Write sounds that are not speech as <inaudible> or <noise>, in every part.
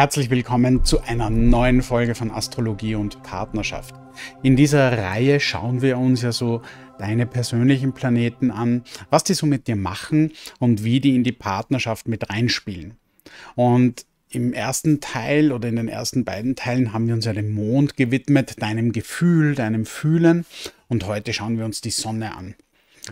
Herzlich willkommen zu einer neuen Folge von Astrologie und Partnerschaft. In dieser Reihe schauen wir uns ja so deine persönlichen Planeten an, was die so mit dir machen und wie die in die Partnerschaft mit reinspielen. Und im ersten Teil oder in den ersten beiden Teilen haben wir uns ja dem Mond gewidmet, deinem Gefühl, deinem Fühlen. Und heute schauen wir uns die Sonne an.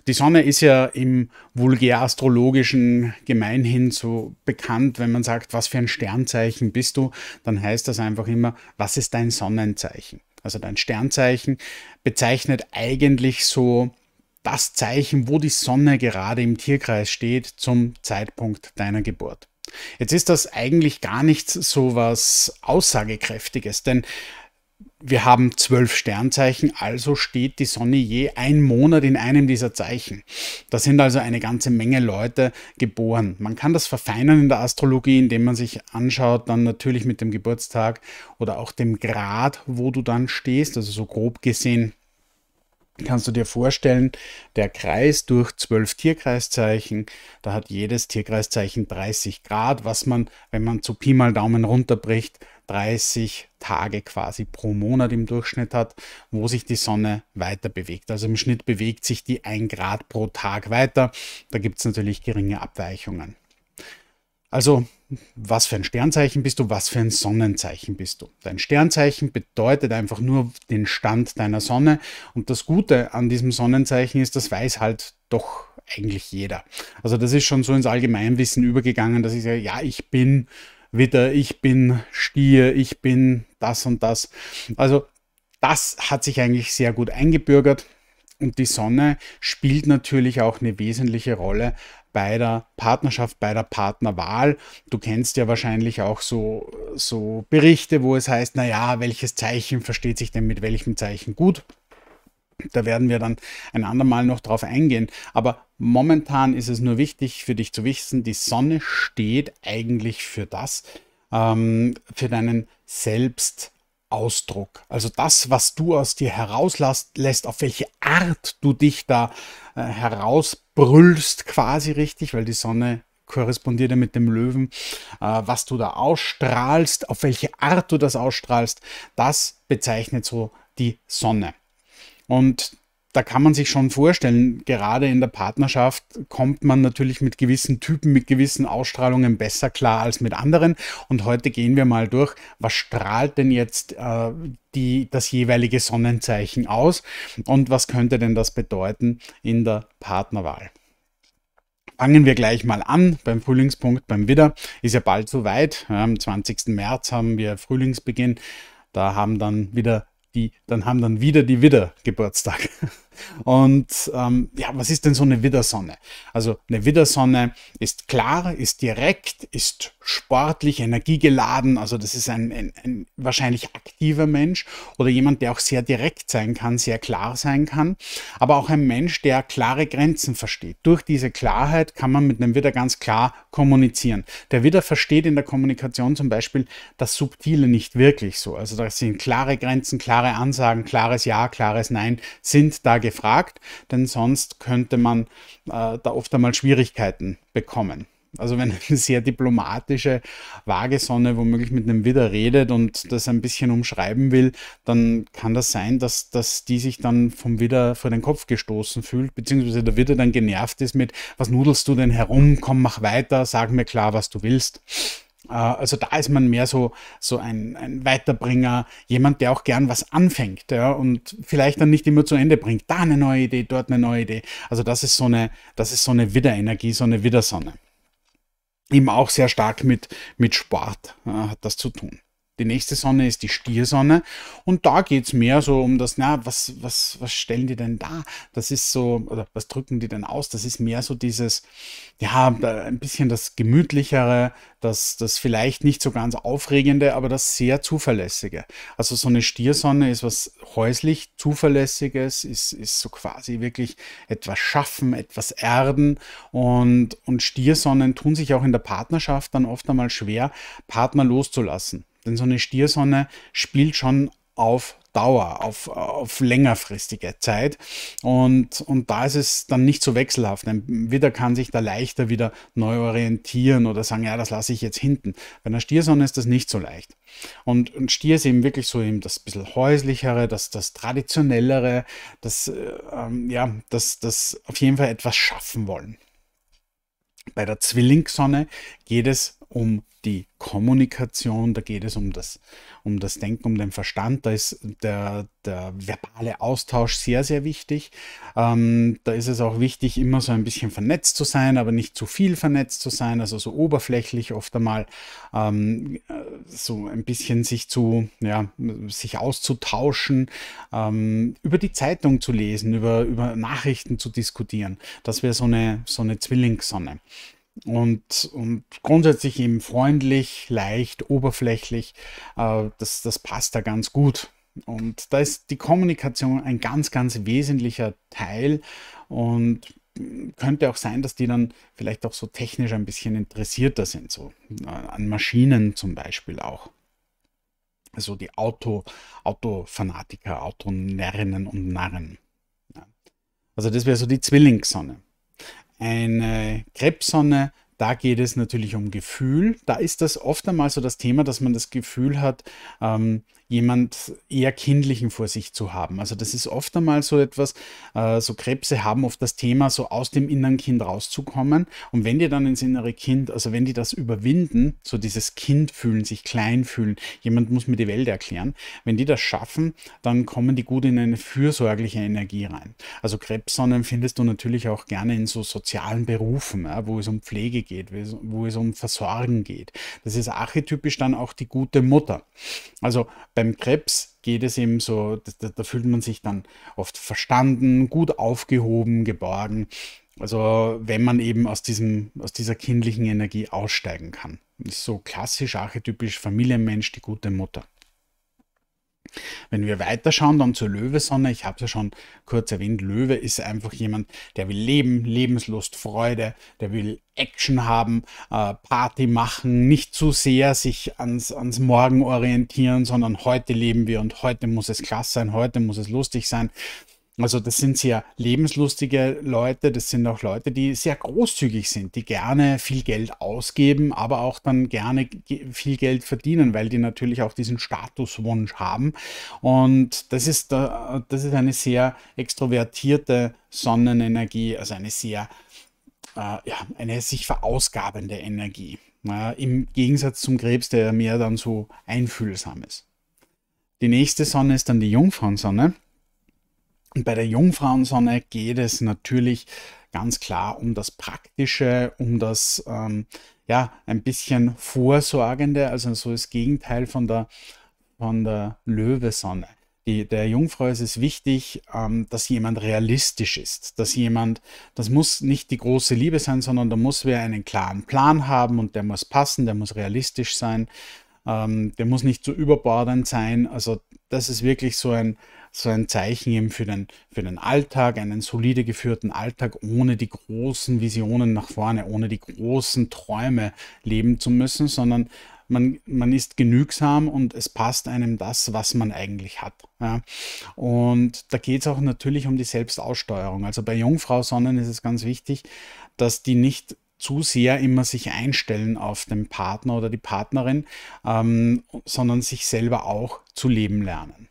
Die Sonne ist ja im vulgärastrologischen gemeinhin so bekannt, wenn man sagt, was für ein Sternzeichen bist du, dann heißt das einfach immer, was ist dein Sonnenzeichen? Also dein Sternzeichen bezeichnet eigentlich so das Zeichen, wo die Sonne gerade im Tierkreis steht zum Zeitpunkt deiner Geburt. Jetzt ist das eigentlich gar nichts so was Aussagekräftiges, denn wir haben zwölf Sternzeichen, also steht die Sonne je ein Monat in einem dieser Zeichen. Da sind also eine ganze Menge Leute geboren. Man kann das verfeinern in der Astrologie, indem man sich anschaut, dann natürlich mit dem Geburtstag oder auch dem Grad, wo du dann stehst, also so grob gesehen kannst du dir vorstellen, der Kreis durch zwölf Tierkreiszeichen, da hat jedes Tierkreiszeichen 30 Grad, was man, wenn man zu Pi mal Daumen runterbricht, 30 Tage quasi pro Monat im Durchschnitt hat, wo sich die Sonne weiter bewegt. Also im Schnitt bewegt sich die 1 Grad pro Tag weiter. Da gibt es natürlich geringe Abweichungen. Also was für ein Sternzeichen bist du, was für ein Sonnenzeichen bist du. Dein Sternzeichen bedeutet einfach nur den Stand deiner Sonne und das Gute an diesem Sonnenzeichen ist, das weiß halt doch eigentlich jeder. Also das ist schon so ins Allgemeinwissen übergegangen, dass ich sage, ja, ich bin Witter, ich bin Stier, ich bin das und das. Also das hat sich eigentlich sehr gut eingebürgert. Und die Sonne spielt natürlich auch eine wesentliche Rolle bei der Partnerschaft, bei der Partnerwahl. Du kennst ja wahrscheinlich auch so, so Berichte, wo es heißt, naja, welches Zeichen versteht sich denn mit welchem Zeichen gut? Da werden wir dann ein andermal noch drauf eingehen. Aber momentan ist es nur wichtig für dich zu wissen, die Sonne steht eigentlich für das, ähm, für deinen Selbst, Ausdruck. Also das, was du aus dir herauslässt, auf welche Art du dich da äh, herausbrüllst, quasi richtig, weil die Sonne korrespondiert ja mit dem Löwen, äh, was du da ausstrahlst, auf welche Art du das ausstrahlst, das bezeichnet so die Sonne. Und da kann man sich schon vorstellen, gerade in der Partnerschaft kommt man natürlich mit gewissen Typen, mit gewissen Ausstrahlungen besser klar als mit anderen. Und heute gehen wir mal durch, was strahlt denn jetzt äh, die, das jeweilige Sonnenzeichen aus und was könnte denn das bedeuten in der Partnerwahl. Fangen wir gleich mal an beim Frühlingspunkt, beim Widder. Ist ja bald soweit. Am 20. März haben wir Frühlingsbeginn. Da haben dann wieder die, dann haben dann wieder die Widder Geburtstag. <laughs> Und ähm, ja, was ist denn so eine Widersonne? Also eine Widersonne ist klar, ist direkt, ist sportlich, energiegeladen. Also das ist ein, ein, ein wahrscheinlich aktiver Mensch oder jemand, der auch sehr direkt sein kann, sehr klar sein kann. Aber auch ein Mensch, der klare Grenzen versteht. Durch diese Klarheit kann man mit einem Widder ganz klar kommunizieren. Der Widder versteht in der Kommunikation zum Beispiel das Subtile nicht wirklich so. Also da sind klare Grenzen, klare Ansagen, klares Ja, klares Nein sind da gefragt, denn sonst könnte man äh, da oft einmal Schwierigkeiten bekommen. Also wenn <laughs> eine sehr diplomatische Waagesonne womöglich mit einem Widder redet und das ein bisschen umschreiben will, dann kann das sein, dass, dass die sich dann vom Widder vor den Kopf gestoßen fühlt, beziehungsweise der Widder dann genervt ist mit, was nudelst du denn herum, komm, mach weiter, sag mir klar, was du willst. Äh, also da ist man mehr so, so ein, ein Weiterbringer, jemand, der auch gern was anfängt ja, und vielleicht dann nicht immer zu Ende bringt. Da eine neue Idee, dort eine neue Idee. Also das ist so eine, das ist so eine Wiederenergie, so eine Widersonne. Eben auch sehr stark mit, mit Sport ja, äh, hat das zu tun. Die nächste Sonne ist die Stiersonne. Und da geht es mehr so um das, na, was, was, was stellen die denn da? Das ist so, oder was drücken die denn aus? Das ist mehr so dieses, ja, ein bisschen das Gemütlichere, das, das vielleicht nicht so ganz Aufregende, aber das sehr Zuverlässige. Also so eine Stiersonne ist was häuslich Zuverlässiges, ist, ist so quasi wirklich etwas schaffen, etwas erden. Und, und Stiersonnen tun sich auch in der Partnerschaft dann oft einmal schwer, Partner loszulassen. Denn so eine Stiersonne spielt schon auf Dauer, auf, auf längerfristige Zeit. Und, und da ist es dann nicht so wechselhaft. Ein Widder kann sich da leichter wieder neu orientieren oder sagen, ja, das lasse ich jetzt hinten. Bei einer Stiersonne ist das nicht so leicht. Und, und Stier ist eben wirklich so eben das bisschen häuslichere, das, das traditionellere, das, äh, ähm, ja, das, das auf jeden Fall etwas schaffen wollen. Bei der Zwillingssonne geht es um die Kommunikation, da geht es um das, um das Denken, um den Verstand, da ist der, der verbale Austausch sehr, sehr wichtig. Ähm, da ist es auch wichtig, immer so ein bisschen vernetzt zu sein, aber nicht zu viel vernetzt zu sein, also so oberflächlich oft einmal ähm, so ein bisschen sich zu, ja, sich auszutauschen, ähm, über die Zeitung zu lesen, über, über Nachrichten zu diskutieren. Das wäre so eine, so eine Zwillingssonne und, und grundsätzlich eben freundlich, leicht, oberflächlich. Äh, das, das passt da ganz gut. Und da ist die Kommunikation ein ganz, ganz wesentlicher Teil und könnte auch sein, dass die dann vielleicht auch so technisch ein bisschen interessierter sind, so äh, an Maschinen zum Beispiel auch. Also die Auto, Autofanatiker, Autonärrinnen und Narren. Also das wäre so die Zwillingssonne eine Krebssonne, da geht es natürlich um Gefühl. Da ist das oft einmal so das Thema, dass man das Gefühl hat, ähm, jemand eher kindlichen vor sich zu haben. Also das ist oft einmal so etwas, äh, so Krebse haben oft das Thema, so aus dem inneren Kind rauszukommen. Und wenn die dann ins innere Kind, also wenn die das überwinden, so dieses Kind fühlen, sich klein fühlen, jemand muss mir die Welt erklären, wenn die das schaffen, dann kommen die gut in eine fürsorgliche Energie rein. Also Krebssonnen findest du natürlich auch gerne in so sozialen Berufen, ja, wo es um Pflege geht, wo es um Versorgen geht. Das ist archetypisch dann auch die gute Mutter. Also beim Krebs geht es eben so, da, da fühlt man sich dann oft verstanden, gut aufgehoben, geborgen. Also wenn man eben aus, diesem, aus dieser kindlichen Energie aussteigen kann. Ist so klassisch, archetypisch Familienmensch, die gute Mutter. Wenn wir weiterschauen, dann zur Löwesonne, ich habe es ja schon kurz erwähnt, Löwe ist einfach jemand, der will Leben, Lebenslust, Freude, der will Action haben, äh, Party machen, nicht zu sehr sich ans, ans Morgen orientieren, sondern heute leben wir und heute muss es klasse sein, heute muss es lustig sein. Also das sind sehr lebenslustige Leute, das sind auch Leute, die sehr großzügig sind, die gerne viel Geld ausgeben, aber auch dann gerne viel Geld verdienen, weil die natürlich auch diesen Statuswunsch haben. Und das ist, das ist eine sehr extrovertierte Sonnenenergie, also eine sehr, äh, ja, eine sich verausgabende Energie. Ja, Im Gegensatz zum Krebs, der mehr dann so einfühlsam ist. Die nächste Sonne ist dann die Jungfrauensonne. Und bei der Jungfrauensonne geht es natürlich ganz klar um das Praktische, um das ähm, ja ein bisschen Vorsorgende, also so das Gegenteil von der, von der Löwesonne. Die, der Jungfrau ist es wichtig, ähm, dass jemand realistisch ist, dass jemand, das muss nicht die große Liebe sein, sondern da muss wer einen klaren Plan haben und der muss passen, der muss realistisch sein, ähm, der muss nicht zu so überbordend sein. Also das ist wirklich so ein so ein Zeichen eben für den, für den Alltag, einen solide geführten Alltag, ohne die großen Visionen nach vorne, ohne die großen Träume leben zu müssen, sondern man, man ist genügsam und es passt einem das, was man eigentlich hat. Ja. Und da geht es auch natürlich um die Selbstaussteuerung. Also bei Jungfrau Sonnen ist es ganz wichtig, dass die nicht zu sehr immer sich einstellen auf den Partner oder die Partnerin, ähm, sondern sich selber auch zu leben lernen.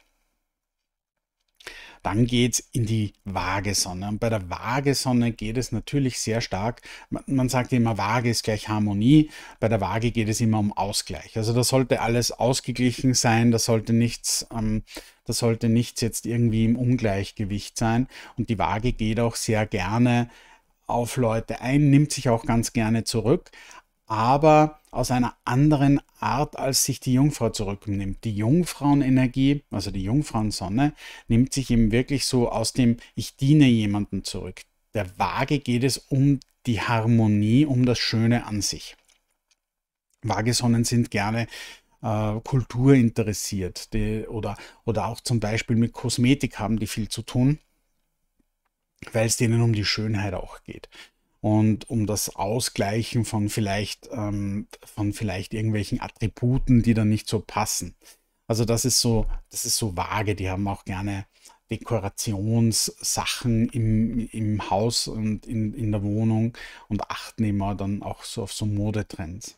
Dann geht es in die Waagesonne. Und bei der Waagesonne geht es natürlich sehr stark, man sagt immer, Waage ist gleich Harmonie. Bei der Waage geht es immer um Ausgleich. Also da sollte alles ausgeglichen sein, da sollte nichts, ähm, da sollte nichts jetzt irgendwie im Ungleichgewicht sein. Und die Waage geht auch sehr gerne auf Leute ein, nimmt sich auch ganz gerne zurück, aber aus einer anderen Art, als sich die Jungfrau zurücknimmt. Die Jungfrauenenergie, also die Jungfrauensonne, nimmt sich eben wirklich so aus dem Ich diene jemandem zurück. Der Waage geht es um die Harmonie, um das Schöne an sich. Waagesonnen sind gerne äh, Kultur die, oder, oder auch zum Beispiel mit Kosmetik haben die viel zu tun, weil es denen um die Schönheit auch geht und um das Ausgleichen von vielleicht, ähm, von vielleicht irgendwelchen Attributen, die dann nicht so passen. Also das ist so, das ist so vage. Die haben auch gerne Dekorationssachen im, im Haus und in, in der Wohnung und achten immer dann auch so auf so Modetrends.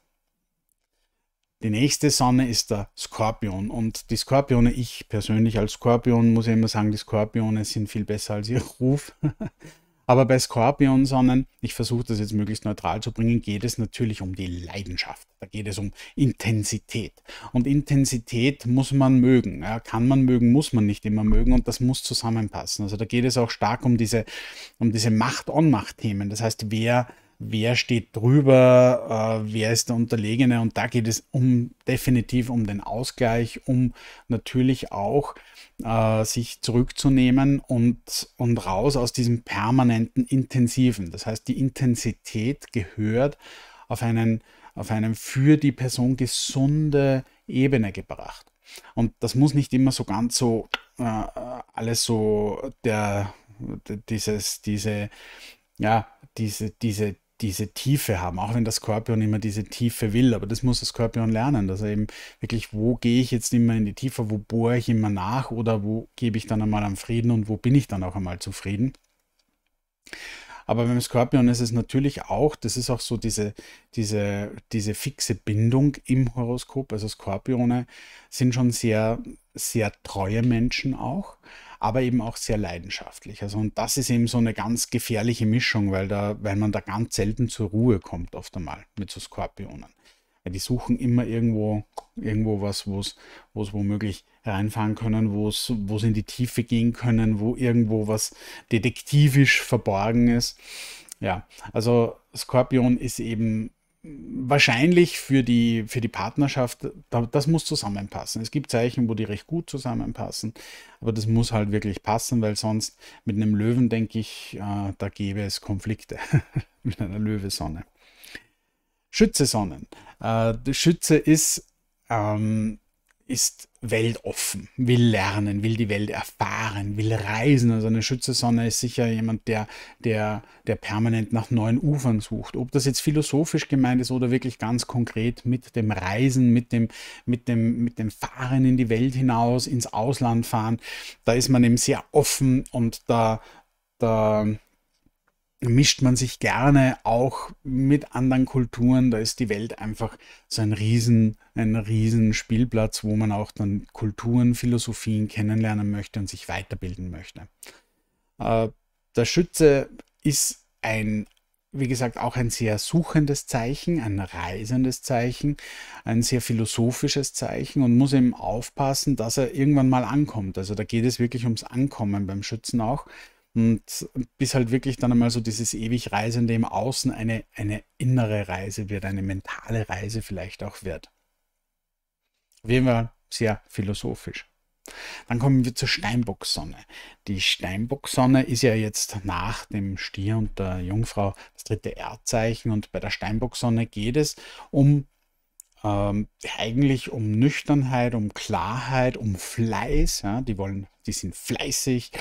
Die nächste Sonne ist der Skorpion. Und die Skorpione, ich persönlich als Skorpion muss ja immer sagen, die Skorpione sind viel besser als ihr Ruf. <laughs> Aber bei Skorpionsonnen, ich versuche das jetzt möglichst neutral zu bringen, geht es natürlich um die Leidenschaft. Da geht es um Intensität. Und Intensität muss man mögen. Ja, kann man mögen, muss man nicht immer mögen und das muss zusammenpassen. Also da geht es auch stark um diese, um diese Macht-on-Macht-Themen. Das heißt, wer wer steht drüber, äh, wer ist der Unterlegene. Und da geht es um definitiv um den Ausgleich, um natürlich auch äh, sich zurückzunehmen und, und raus aus diesem permanenten Intensiven. Das heißt, die Intensität gehört auf einen, auf einen für die Person gesunde Ebene gebracht. Und das muss nicht immer so ganz so äh, alles so der dieses, diese, ja, diese, diese diese Tiefe haben, auch wenn der Skorpion immer diese Tiefe will, aber das muss der Skorpion lernen, dass er eben wirklich, wo gehe ich jetzt immer in die Tiefe, wo bohre ich immer nach oder wo gebe ich dann einmal am Frieden und wo bin ich dann auch einmal zufrieden. Aber beim Skorpion ist es natürlich auch, das ist auch so diese, diese, diese fixe Bindung im Horoskop. Also Skorpione sind schon sehr, sehr treue Menschen auch aber eben auch sehr leidenschaftlich. Also und das ist eben so eine ganz gefährliche Mischung, weil, da, weil man da ganz selten zur Ruhe kommt, oft einmal mit so Skorpionen. Weil die suchen immer irgendwo, irgendwo was, wo es womöglich reinfahren können, wo es in die Tiefe gehen können, wo irgendwo was detektivisch verborgen ist. Ja, also Skorpion ist eben wahrscheinlich für die, für die Partnerschaft, das muss zusammenpassen. Es gibt Zeichen, wo die recht gut zusammenpassen, aber das muss halt wirklich passen, weil sonst mit einem Löwen, denke ich, äh, da gäbe es Konflikte <laughs> mit einer Löwesonne. Schütze Sonnen. Äh, Schütze ist ähm, ist weltoffen, will lernen, will die Welt erfahren, will reisen. Also eine Schützesonne ist sicher jemand, der, der, der permanent nach neuen Ufern sucht. Ob das jetzt philosophisch gemeint ist oder wirklich ganz konkret mit dem Reisen, mit dem, mit dem, mit dem Fahren in die Welt hinaus, ins Ausland fahren, da ist man eben sehr offen und da, da mischt man sich gerne auch mit anderen Kulturen. Da ist die Welt einfach so ein riesen, ein riesen Spielplatz, wo man auch dann Kulturen, Philosophien kennenlernen möchte und sich weiterbilden möchte. Äh, der Schütze ist ein, wie gesagt, auch ein sehr suchendes Zeichen, ein reisendes Zeichen, ein sehr philosophisches Zeichen und muss eben aufpassen, dass er irgendwann mal ankommt. Also da geht es wirklich ums Ankommen beim Schützen auch. Und bis halt wirklich dann einmal so dieses ewig Reisende im Außen eine, eine innere Reise wird, eine mentale Reise vielleicht auch wird. Auf jeden Fall sehr philosophisch. Dann kommen wir zur Steinbocksonne. Die Steinbocksonne ist ja jetzt nach dem Stier und der Jungfrau das dritte Erdzeichen und bei der Steinbocksonne geht es um ähm, eigentlich um Nüchternheit, um Klarheit, um Fleiß. Ja, die wollen die sind fleißig,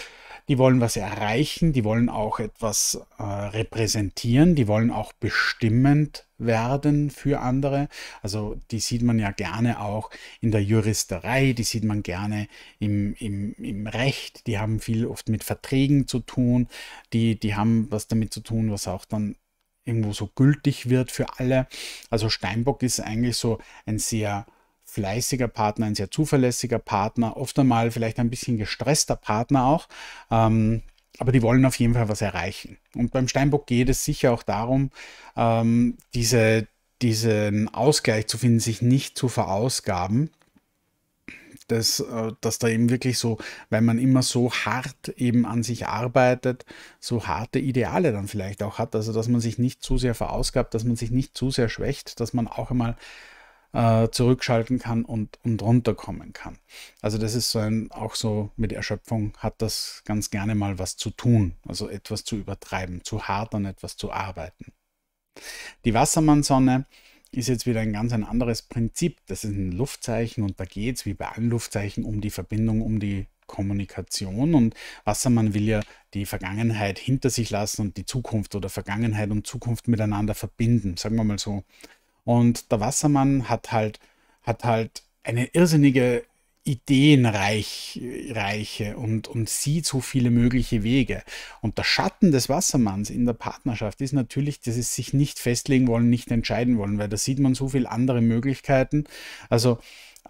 die wollen was erreichen, die wollen auch etwas äh, repräsentieren, die wollen auch bestimmend werden für andere. Also die sieht man ja gerne auch in der Juristerei, die sieht man gerne im, im, im Recht, die haben viel oft mit Verträgen zu tun, die, die haben was damit zu tun, was auch dann irgendwo so gültig wird für alle. Also Steinbock ist eigentlich so ein sehr fleißiger Partner, ein sehr zuverlässiger Partner, oft einmal vielleicht ein bisschen gestresster Partner auch. Ähm, aber die wollen auf jeden Fall was erreichen. Und beim Steinbock geht es sicher auch darum, ähm, diese, diesen Ausgleich zu finden, sich nicht zu verausgaben. Dass, äh, dass da eben wirklich so, weil man immer so hart eben an sich arbeitet, so harte Ideale dann vielleicht auch hat. Also dass man sich nicht zu sehr verausgabt, dass man sich nicht zu sehr schwächt, dass man auch einmal äh, zurückschalten kann und, und runterkommen kann. Also das ist so ein, auch so mit Erschöpfung hat das ganz gerne mal was zu tun, also etwas zu übertreiben, zu hart an etwas zu arbeiten. Die Wassermannsonne ist jetzt wieder ein ganz ein anderes Prinzip. Das ist ein Luftzeichen und da geht es wie bei allen Luftzeichen um die Verbindung, um die Kommunikation und Wassermann will ja die Vergangenheit hinter sich lassen und die Zukunft oder Vergangenheit und Zukunft miteinander verbinden, sagen wir mal so. Und der Wassermann hat halt, hat halt eine irrsinnige ideenreiche und, und sieht so viele mögliche Wege. Und der Schatten des Wassermanns in der Partnerschaft ist natürlich, dass es sich nicht festlegen wollen, nicht entscheiden wollen, weil da sieht man so viele andere Möglichkeiten. Also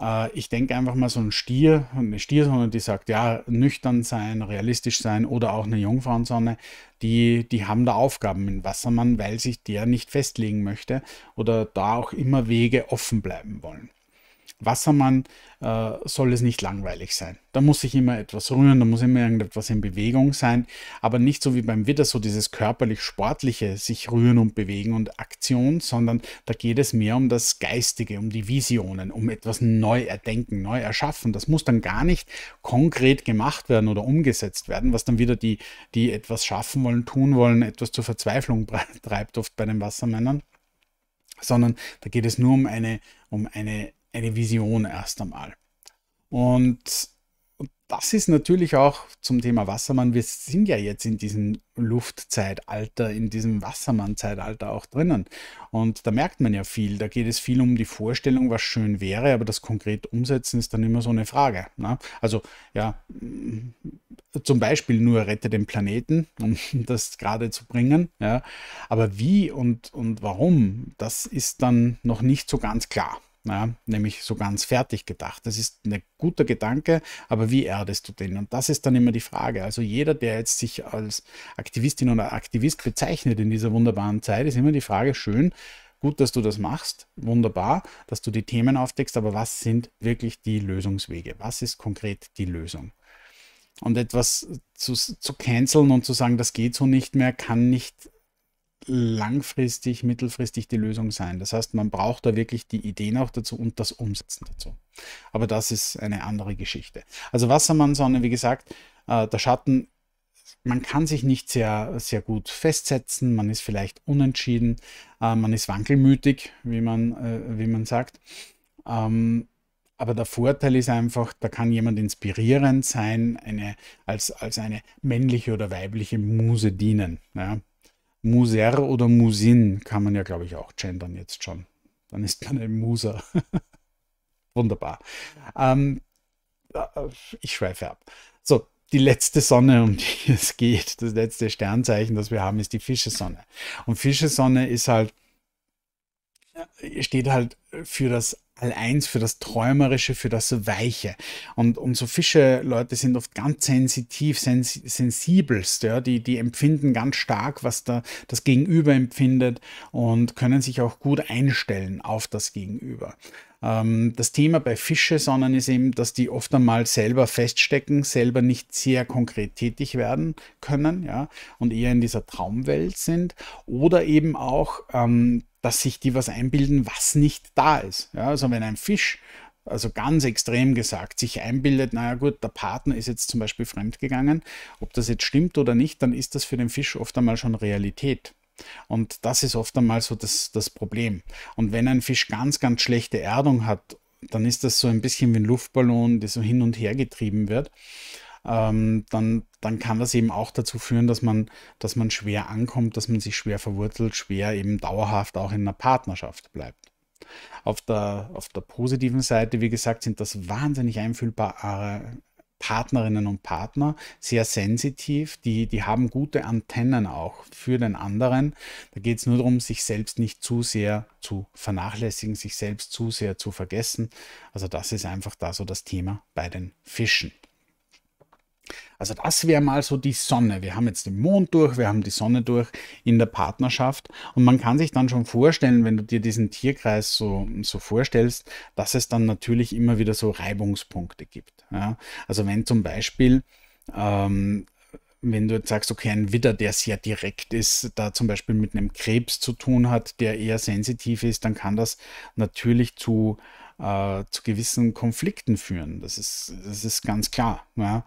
äh, ich denke einfach mal so ein Stier, eine Stiersonne, die sagt, ja, nüchtern sein, realistisch sein oder auch eine Jungfrauensonne, die, die haben da Aufgaben im Wassermann, weil sich der nicht festlegen möchte oder da auch immer Wege offen bleiben wollen. Wassermann äh, soll es nicht langweilig sein. Da muss sich immer etwas rühren, da muss immer irgendetwas in Bewegung sein, aber nicht so wie beim Widder so dieses körperlich-sportliche sich rühren und bewegen und Aktion, sondern da geht es mehr um das Geistige, um die Visionen, um etwas neu erdenken, neu erschaffen. Das muss dann gar nicht konkret gemacht werden oder umgesetzt werden, was dann wieder die, die etwas schaffen wollen, tun wollen, etwas zur Verzweiflung <laughs> treibt oft bei den Wassermännern sondern da geht es nur um eine, um eine eine Vision erst einmal. Und das ist natürlich auch zum Thema Wassermann. Wir sind ja jetzt in diesem Luftzeitalter, in diesem Wassermann-Zeitalter auch drinnen. Und da merkt man ja viel. Da geht es viel um die Vorstellung, was schön wäre, aber das konkret umsetzen ist dann immer so eine Frage. Ne? Also, ja, zum Beispiel nur rette den Planeten, <laughs> um das gerade zu bringen. Ja? Aber wie und, und warum, das ist dann noch nicht so ganz klar. Ja, nämlich so ganz fertig gedacht. Das ist ein guter Gedanke, aber wie erdest du den? Und das ist dann immer die Frage. Also jeder, der jetzt sich als Aktivistin oder Aktivist bezeichnet in dieser wunderbaren Zeit, ist immer die Frage, schön, gut, dass du das machst, wunderbar, dass du die Themen aufdeckst, aber was sind wirklich die Lösungswege? Was ist konkret die Lösung? Und etwas zu, zu canceln und zu sagen, das geht so nicht mehr, kann nicht langfristig, mittelfristig die Lösung sein. Das heißt, man braucht da wirklich die Ideen auch dazu und das Umsetzen dazu. Aber das ist eine andere Geschichte. Also Wassermann-Sonne, wie gesagt, äh, der Schatten, man kann sich nicht sehr, sehr gut festsetzen, man ist vielleicht unentschieden, äh, man ist wankelmütig, wie man, äh, wie man sagt. Ähm, aber der Vorteil ist einfach, da kann jemand inspirierend sein, eine, als, als eine männliche oder weibliche Muse dienen. Ja. Muser oder Musin kann man ja, glaube ich, auch gendern jetzt schon. Dann ist man ein Muser. <laughs> Wunderbar. Ähm, äh, ich schweife ab. So, die letzte Sonne, um die <laughs> es geht, das letzte Sternzeichen, das wir haben, ist die Fischesonne. Und Fischesonne ist halt, äh, steht halt für das All-Eins für das Träumerische, für das Weiche. Und, und so Fische-Leute sind oft ganz sensitiv, sens sensibelst. Ja? Die, die empfinden ganz stark, was da das Gegenüber empfindet und können sich auch gut einstellen auf das Gegenüber ähm, das Thema bei Fische, sondern ist eben, dass die oft einmal selber feststecken, selber nicht sehr konkret tätig werden können ja, und eher in dieser Traumwelt sind. Oder eben auch ähm, dass sich die was einbilden, was nicht da ist. Ja, also wenn ein Fisch, also ganz extrem gesagt, sich einbildet, naja gut, der Partner ist jetzt zum Beispiel fremdgegangen, ob das jetzt stimmt oder nicht, dann ist das für den Fisch oft einmal schon Realität. Und das ist oft einmal so das, das Problem. Und wenn ein Fisch ganz, ganz schlechte Erdung hat, dann ist das so ein bisschen wie ein Luftballon, der so hin und her getrieben wird ähm, dann, dann kann das eben auch dazu führen, dass man, dass man schwer ankommt, dass man sich schwer verwurzelt, schwer eben dauerhaft auch in einer Partnerschaft bleibt. Auf der, auf der positiven Seite, wie gesagt, sind das wahnsinnig einfühlbare äh, Partnerinnen und Partner, sehr sensitiv, die, die haben gute Antennen auch für den anderen. Da geht es nur darum, sich selbst nicht zu sehr zu vernachlässigen, sich selbst zu sehr zu vergessen. Also das ist einfach da so das Thema bei den Fischen. Also das wäre mal so die Sonne. Wir haben jetzt den Mond durch, wir haben die Sonne durch in der Partnerschaft. Und man kann sich dann schon vorstellen, wenn du dir diesen Tierkreis so, so vorstellst, dass es dann natürlich immer wieder so Reibungspunkte gibt. Ja? Also wenn zum Beispiel... Ähm, wenn du jetzt sagst, okay, ein Widder, der sehr direkt ist, da zum Beispiel mit einem Krebs zu tun hat, der eher sensitiv ist, dann kann das natürlich zu äh, zu gewissen Konflikten führen. Das ist, das ist ganz klar. Ja?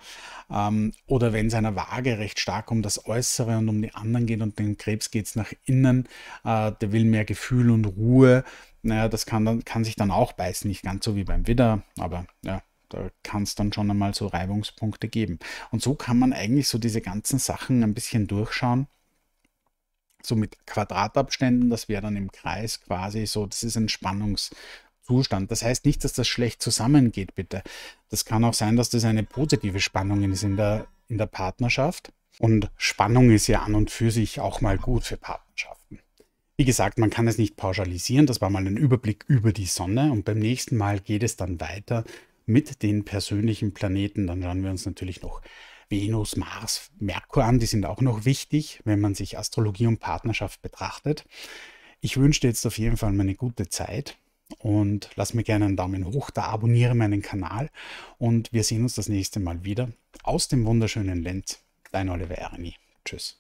Ähm, oder wenn es einer Waage recht stark um das Äußere und um die anderen geht und dem Krebs geht es nach innen, äh, der will mehr Gefühl und Ruhe. Naja, das kann, dann, kann sich dann auch beißen. Nicht ganz so wie beim Widder, aber ja, da kann es dann schon einmal so Reibungspunkte geben. Und so kann man eigentlich so diese ganzen Sachen ein bisschen durchschauen. So mit Quadratabständen, das wäre dann im Kreis quasi so, das ist ein Spannungs, Zustand. Das heißt nicht, dass das schlecht zusammengeht, bitte. Das kann auch sein, dass das eine positive Spannung ist in der, in der Partnerschaft. Und Spannung ist ja an und für sich auch mal gut für Partnerschaften. Wie gesagt, man kann es nicht pauschalisieren. Das war mal ein Überblick über die Sonne. Und beim nächsten Mal geht es dann weiter mit den persönlichen Planeten. Dann schauen wir uns natürlich noch Venus, Mars, Merkur an. Die sind auch noch wichtig, wenn man sich Astrologie und Partnerschaft betrachtet. Ich wünsche dir jetzt auf jeden Fall mal eine gute Zeit und lass mir gerne einen Daumen hoch da, abonniere meinen Kanal und wir sehen uns das nächste Mal wieder aus dem wunderschönen Lenz. Dein Oliver Ernie. Tschüss.